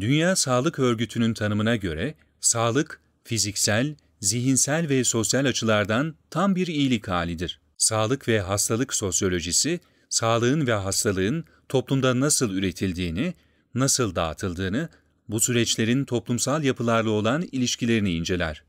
Dünya Sağlık Örgütü'nün tanımına göre sağlık fiziksel, zihinsel ve sosyal açılardan tam bir iyilik halidir. Sağlık ve hastalık sosyolojisi, sağlığın ve hastalığın toplumda nasıl üretildiğini, nasıl dağıtıldığını, bu süreçlerin toplumsal yapılarla olan ilişkilerini inceler.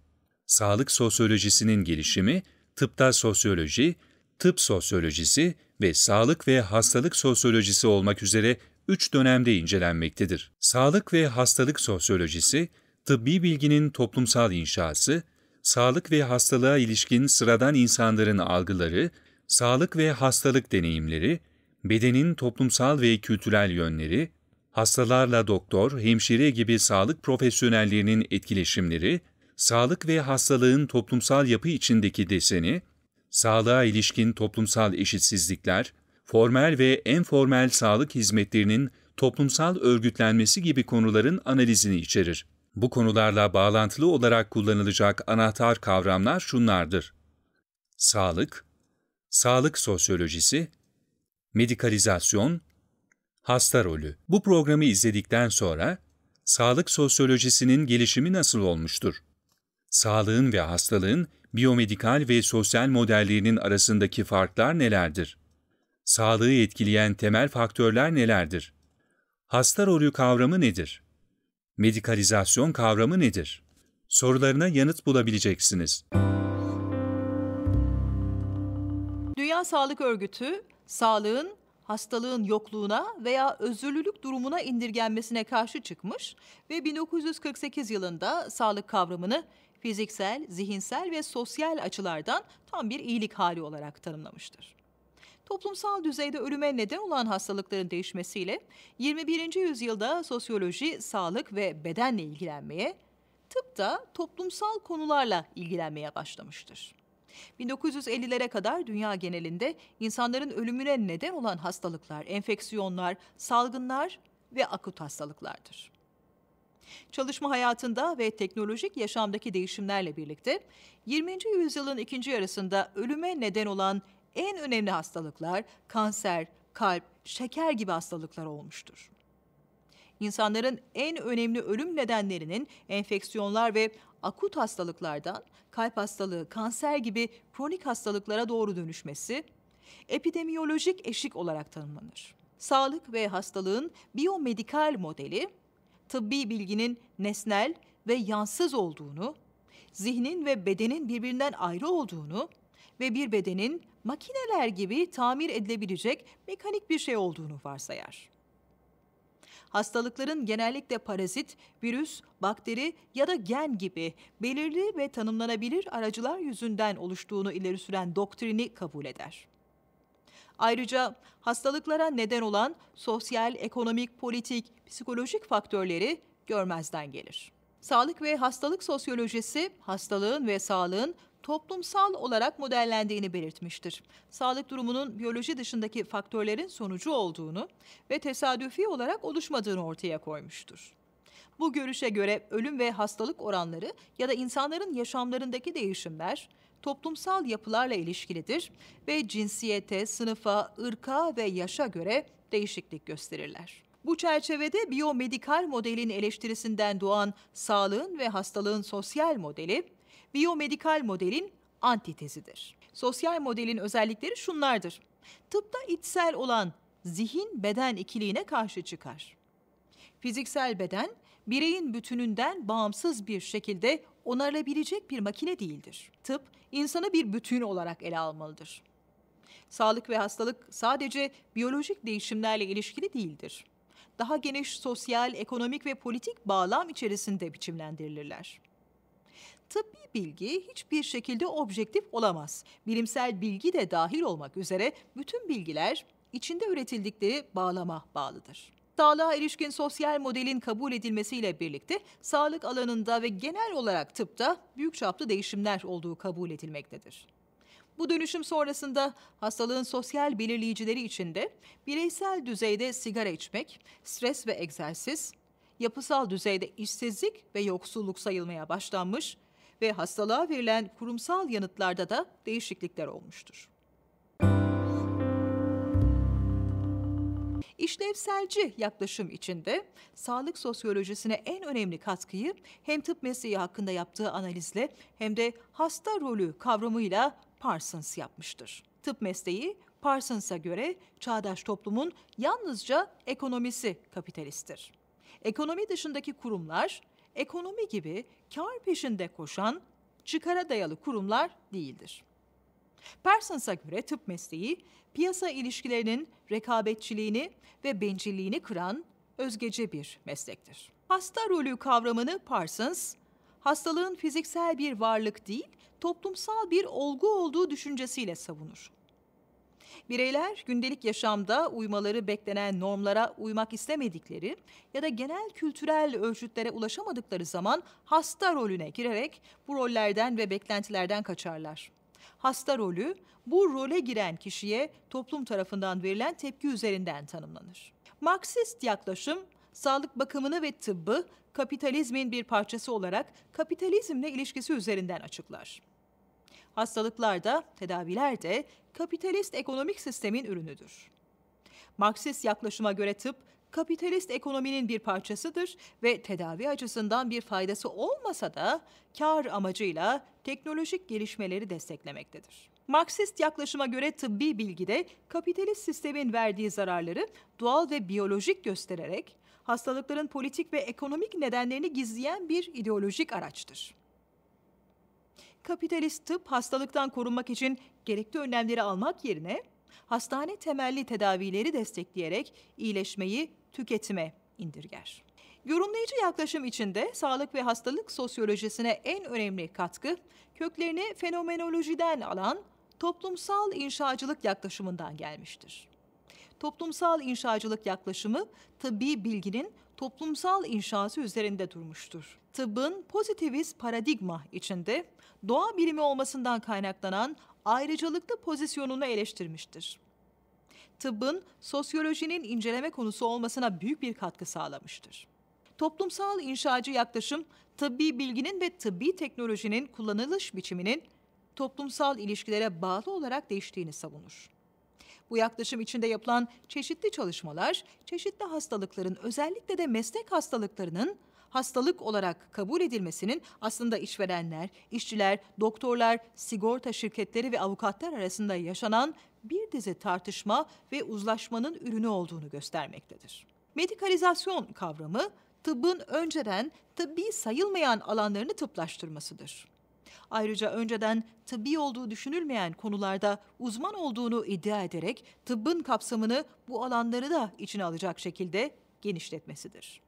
Sağlık sosyolojisinin gelişimi, tıpta sosyoloji, tıp sosyolojisi ve sağlık ve hastalık sosyolojisi olmak üzere üç dönemde incelenmektedir. Sağlık ve hastalık sosyolojisi, tıbbi bilginin toplumsal inşası, sağlık ve hastalığa ilişkin sıradan insanların algıları, sağlık ve hastalık deneyimleri, bedenin toplumsal ve kültürel yönleri, hastalarla doktor, hemşire gibi sağlık profesyonellerinin etkileşimleri, sağlık ve hastalığın toplumsal yapı içindeki deseni, sağlığa ilişkin toplumsal eşitsizlikler, formel ve enformel sağlık hizmetlerinin toplumsal örgütlenmesi gibi konuların analizini içerir. Bu konularla bağlantılı olarak kullanılacak anahtar kavramlar şunlardır. Sağlık, sağlık sosyolojisi, medikalizasyon, hasta rolü. Bu programı izledikten sonra sağlık sosyolojisinin gelişimi nasıl olmuştur? Sağlığın ve hastalığın biyomedikal ve sosyal modellerinin arasındaki farklar nelerdir? Sağlığı etkileyen temel faktörler nelerdir? Hasta rolü kavramı nedir? Medikalizasyon kavramı nedir? Sorularına yanıt bulabileceksiniz. Dünya Sağlık Örgütü, sağlığın hastalığın yokluğuna veya özürlülük durumuna indirgenmesine karşı çıkmış ve 1948 yılında sağlık kavramını fiziksel, zihinsel ve sosyal açılardan tam bir iyilik hali olarak tanımlamıştır toplumsal düzeyde ölüme neden olan hastalıkların değişmesiyle 21. yüzyılda sosyoloji, sağlık ve bedenle ilgilenmeye, tıp da toplumsal konularla ilgilenmeye başlamıştır. 1950'lere kadar dünya genelinde insanların ölümüne neden olan hastalıklar, enfeksiyonlar, salgınlar ve akut hastalıklardır. Çalışma hayatında ve teknolojik yaşamdaki değişimlerle birlikte 20. yüzyılın ikinci yarısında ölüme neden olan en önemli hastalıklar kanser, kalp, şeker gibi hastalıklar olmuştur. İnsanların en önemli ölüm nedenlerinin enfeksiyonlar ve akut hastalıklardan kalp hastalığı, kanser gibi kronik hastalıklara doğru dönüşmesi epidemiyolojik eşik olarak tanımlanır. Sağlık ve hastalığın biyomedikal modeli tıbbi bilginin nesnel ve yansız olduğunu, zihnin ve bedenin birbirinden ayrı olduğunu ve bir bedenin makineler gibi tamir edilebilecek mekanik bir şey olduğunu varsayar. Hastalıkların genellikle parazit, virüs, bakteri ya da gen gibi belirli ve tanımlanabilir aracılar yüzünden oluştuğunu ileri süren doktrini kabul eder. Ayrıca hastalıklara neden olan sosyal, ekonomik, politik, psikolojik faktörleri görmezden gelir. Sağlık ve hastalık sosyolojisi, hastalığın ve sağlığın toplumsal olarak modellendiğini belirtmiştir. Sağlık durumunun biyoloji dışındaki faktörlerin sonucu olduğunu ve tesadüfi olarak oluşmadığını ortaya koymuştur. Bu görüşe göre ölüm ve hastalık oranları ya da insanların yaşamlarındaki değişimler toplumsal yapılarla ilişkilidir ve cinsiyete, sınıfa, ırka ve yaşa göre değişiklik gösterirler. Bu çerçevede biyomedikal modelin eleştirisinden doğan sağlığın ve hastalığın sosyal modeli biyomedikal modelin antitezidir. Sosyal modelin özellikleri şunlardır. Tıpta içsel olan zihin beden ikiliğine karşı çıkar. Fiziksel beden bireyin bütününden bağımsız bir şekilde onarılabilecek bir makine değildir. Tıp insanı bir bütün olarak ele almalıdır. Sağlık ve hastalık sadece biyolojik değişimlerle ilişkili değildir. Daha geniş sosyal, ekonomik ve politik bağlam içerisinde biçimlendirilirler. Tıbbi bilgi hiçbir şekilde objektif olamaz. Bilimsel bilgi de dahil olmak üzere bütün bilgiler içinde üretildikleri bağlama bağlıdır. Sağlığa ilişkin sosyal modelin kabul edilmesiyle birlikte sağlık alanında ve genel olarak tıpta büyük çaplı değişimler olduğu kabul edilmektedir. Bu dönüşüm sonrasında hastalığın sosyal belirleyicileri içinde bireysel düzeyde sigara içmek, stres ve egzersiz, yapısal düzeyde işsizlik ve yoksulluk sayılmaya başlanmış ve hastalığa verilen kurumsal yanıtlarda da değişiklikler olmuştur. İşlevselci yaklaşım içinde sağlık sosyolojisine en önemli katkıyı hem tıp mesleği hakkında yaptığı analizle hem de hasta rolü kavramıyla Parsons yapmıştır. Tıp mesleği Parsons'a göre çağdaş toplumun yalnızca ekonomisi kapitalisttir. Ekonomi dışındaki kurumlar, ekonomi gibi kar peşinde koşan çıkara dayalı kurumlar değildir. Parsons'a göre tıp mesleği, piyasa ilişkilerinin rekabetçiliğini ve bencilliğini kıran özgece bir meslektir. Hasta rolü kavramını Parsons, hastalığın fiziksel bir varlık değil, toplumsal bir olgu olduğu düşüncesiyle savunur. Bireyler gündelik yaşamda uymaları beklenen normlara uymak istemedikleri ya da genel kültürel ölçütlere ulaşamadıkları zaman hasta rolüne girerek bu rollerden ve beklentilerden kaçarlar. Hasta rolü bu role giren kişiye toplum tarafından verilen tepki üzerinden tanımlanır. Marksist yaklaşım sağlık bakımını ve tıbbı kapitalizmin bir parçası olarak kapitalizmle ilişkisi üzerinden açıklar. Hastalıklar da, tedaviler de kapitalist ekonomik sistemin ürünüdür. Marksist yaklaşıma göre tıp, kapitalist ekonominin bir parçasıdır ve tedavi açısından bir faydası olmasa da kar amacıyla teknolojik gelişmeleri desteklemektedir. Marksist yaklaşıma göre tıbbi bilgide kapitalist sistemin verdiği zararları doğal ve biyolojik göstererek hastalıkların politik ve ekonomik nedenlerini gizleyen bir ideolojik araçtır kapitalist tıp hastalıktan korunmak için gerekli önlemleri almak yerine hastane temelli tedavileri destekleyerek iyileşmeyi tüketime indirger. Yorumlayıcı yaklaşım içinde sağlık ve hastalık sosyolojisine en önemli katkı köklerini fenomenolojiden alan toplumsal inşacılık yaklaşımından gelmiştir. Toplumsal inşacılık yaklaşımı tıbbi bilginin toplumsal inşası üzerinde durmuştur. Tıbbın pozitivist paradigma içinde doğa bilimi olmasından kaynaklanan ayrıcalıklı pozisyonunu eleştirmiştir. Tıbbın sosyolojinin inceleme konusu olmasına büyük bir katkı sağlamıştır. Toplumsal inşacı yaklaşım, tıbbi bilginin ve tıbbi teknolojinin kullanılış biçiminin toplumsal ilişkilere bağlı olarak değiştiğini savunur. Bu yaklaşım içinde yapılan çeşitli çalışmalar, çeşitli hastalıkların özellikle de meslek hastalıklarının hastalık olarak kabul edilmesinin aslında işverenler, işçiler, doktorlar, sigorta şirketleri ve avukatlar arasında yaşanan bir dizi tartışma ve uzlaşmanın ürünü olduğunu göstermektedir. Medikalizasyon kavramı tıbbın önceden tıbbi sayılmayan alanlarını tıplaştırmasıdır. Ayrıca önceden tıbbi olduğu düşünülmeyen konularda uzman olduğunu iddia ederek tıbbın kapsamını bu alanları da içine alacak şekilde genişletmesidir.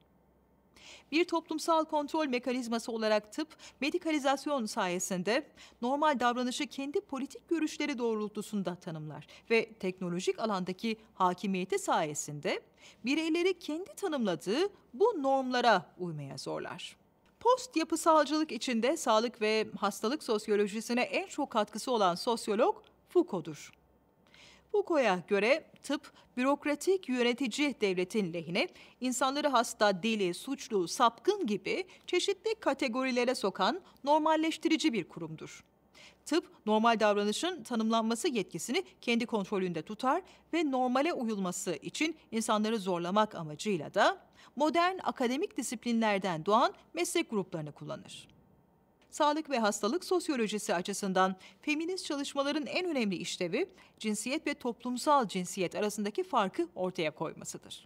Bir toplumsal kontrol mekanizması olarak tıp, medikalizasyon sayesinde normal davranışı kendi politik görüşleri doğrultusunda tanımlar ve teknolojik alandaki hakimiyeti sayesinde bireyleri kendi tanımladığı bu normlara uymaya zorlar. Post yapısalcılık içinde sağlık ve hastalık sosyolojisine en çok katkısı olan sosyolog Foucault'dur. Poco'ya göre tıp bürokratik yönetici devletin lehine insanları hasta, deli, suçlu, sapkın gibi çeşitli kategorilere sokan normalleştirici bir kurumdur. Tıp normal davranışın tanımlanması yetkisini kendi kontrolünde tutar ve normale uyulması için insanları zorlamak amacıyla da modern akademik disiplinlerden doğan meslek gruplarını kullanır sağlık ve hastalık sosyolojisi açısından feminist çalışmaların en önemli işlevi cinsiyet ve toplumsal cinsiyet arasındaki farkı ortaya koymasıdır.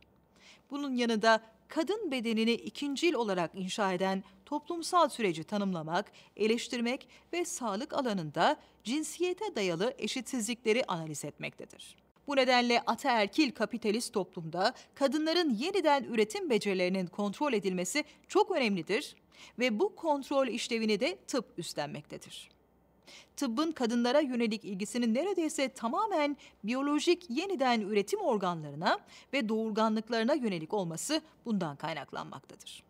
Bunun yanında kadın bedenini ikincil olarak inşa eden toplumsal süreci tanımlamak, eleştirmek ve sağlık alanında cinsiyete dayalı eşitsizlikleri analiz etmektedir. Bu nedenle ataerkil kapitalist toplumda kadınların yeniden üretim becerilerinin kontrol edilmesi çok önemlidir ve bu kontrol işlevini de tıp üstlenmektedir. Tıbbın kadınlara yönelik ilgisinin neredeyse tamamen biyolojik yeniden üretim organlarına ve doğurganlıklarına yönelik olması bundan kaynaklanmaktadır.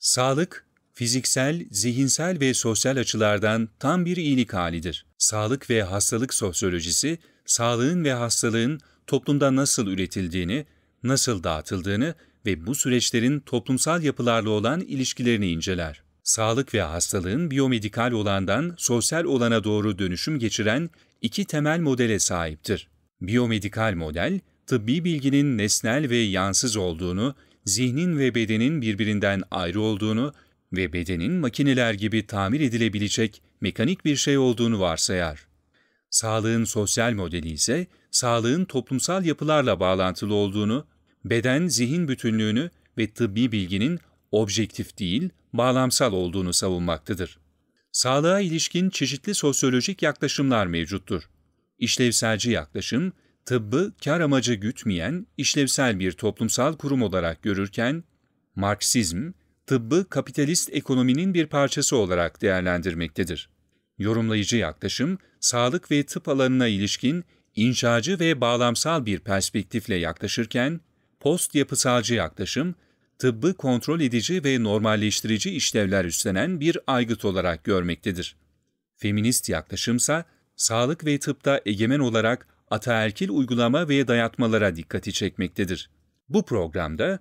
Sağlık fiziksel, zihinsel ve sosyal açılardan tam bir iyilik halidir. Sağlık ve hastalık sosyolojisi, sağlığın ve hastalığın toplumda nasıl üretildiğini, nasıl dağıtıldığını ve bu süreçlerin toplumsal yapılarla olan ilişkilerini inceler. Sağlık ve hastalığın biyomedikal olandan sosyal olana doğru dönüşüm geçiren iki temel modele sahiptir. Biyomedikal model, tıbbi bilginin nesnel ve yansız olduğunu, zihnin ve bedenin birbirinden ayrı olduğunu ve bedenin makineler gibi tamir edilebilecek mekanik bir şey olduğunu varsayar. Sağlığın sosyal modeli ise sağlığın toplumsal yapılarla bağlantılı olduğunu, beden zihin bütünlüğünü ve tıbbi bilginin objektif değil, bağlamsal olduğunu savunmaktadır. Sağlığa ilişkin çeşitli sosyolojik yaklaşımlar mevcuttur. İşlevselci yaklaşım, tıbbı kar amacı gütmeyen işlevsel bir toplumsal kurum olarak görürken, Marksizm, tıbbı kapitalist ekonominin bir parçası olarak değerlendirmektedir. Yorumlayıcı yaklaşım, sağlık ve tıp alanına ilişkin inşacı ve bağlamsal bir perspektifle yaklaşırken, post yapısalcı yaklaşım, tıbbı kontrol edici ve normalleştirici işlevler üstlenen bir aygıt olarak görmektedir. Feminist yaklaşımsa, sağlık ve tıpta egemen olarak ataerkil uygulama ve dayatmalara dikkati çekmektedir. Bu programda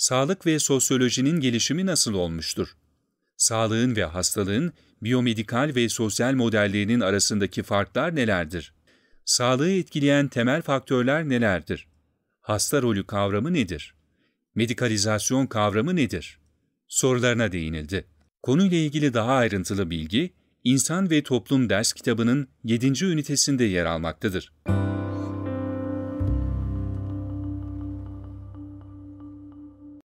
sağlık ve sosyolojinin gelişimi nasıl olmuştur? Sağlığın ve hastalığın biyomedikal ve sosyal modellerinin arasındaki farklar nelerdir? Sağlığı etkileyen temel faktörler nelerdir? Hasta rolü kavramı nedir? Medikalizasyon kavramı nedir? Sorularına değinildi. Konuyla ilgili daha ayrıntılı bilgi, İnsan ve Toplum ders kitabının 7. ünitesinde yer almaktadır. Müzik